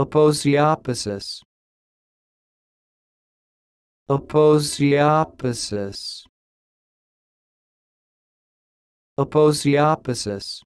Aposiopesis. Aposiopesis. Aposiopesis.